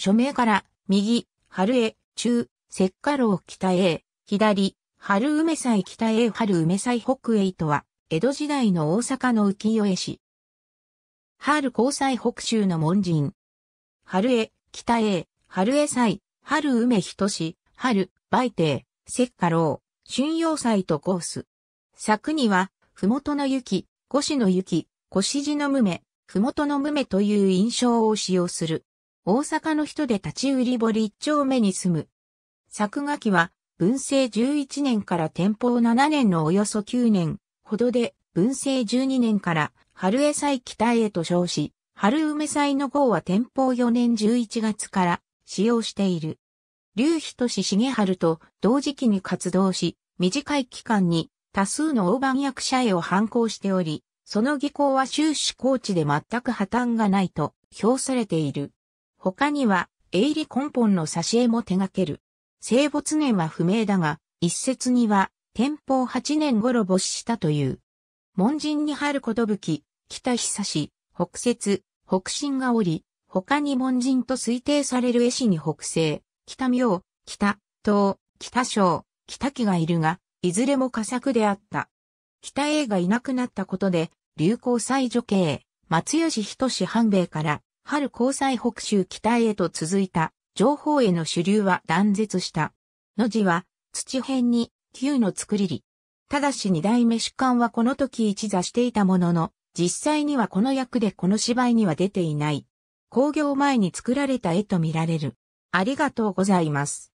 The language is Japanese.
署名から、右、春江、中、石化楼北へ、左、春梅祭北へ春梅祭北へとは、江戸時代の大阪の浮世絵師。春交際北州の門人。春江、北へ、春江祭、春梅人志、春、売帝、石化楼、春陽祭とコース。作には、麓の雪、越の雪、越地の無目、麓の無目という印象を使用する。大阪の人で立ち売り堀一丁目に住む。作画期は、文政11年から天保7年のおよそ9年ほどで、文政12年から春江祭北へと称し、春梅祭の号は天保4年11月から使用している。劉仁志重春と同時期に活動し、短い期間に多数の大判役者へを反抗しており、その技巧は終始高知で全く破綻がないと評されている。他には、営利根本の挿絵も手掛ける。生没年は不明だが、一説には、天保8年頃没したという。門人に春ことぶき、北久し、北節、北進がおり、他に門人と推定される絵師に北西、北明、北、東、北小、北木がいるが、いずれも佳作であった。北英がいなくなったことで、流行祭女系、松吉仁志半兵衛から、春交際北州北へと続いた、情報への主流は断絶した。の字は、土辺に、旧の作りり。ただし二代目主官はこの時一座していたものの、実際にはこの役でこの芝居には出ていない。工業前に作られた絵と見られる。ありがとうございます。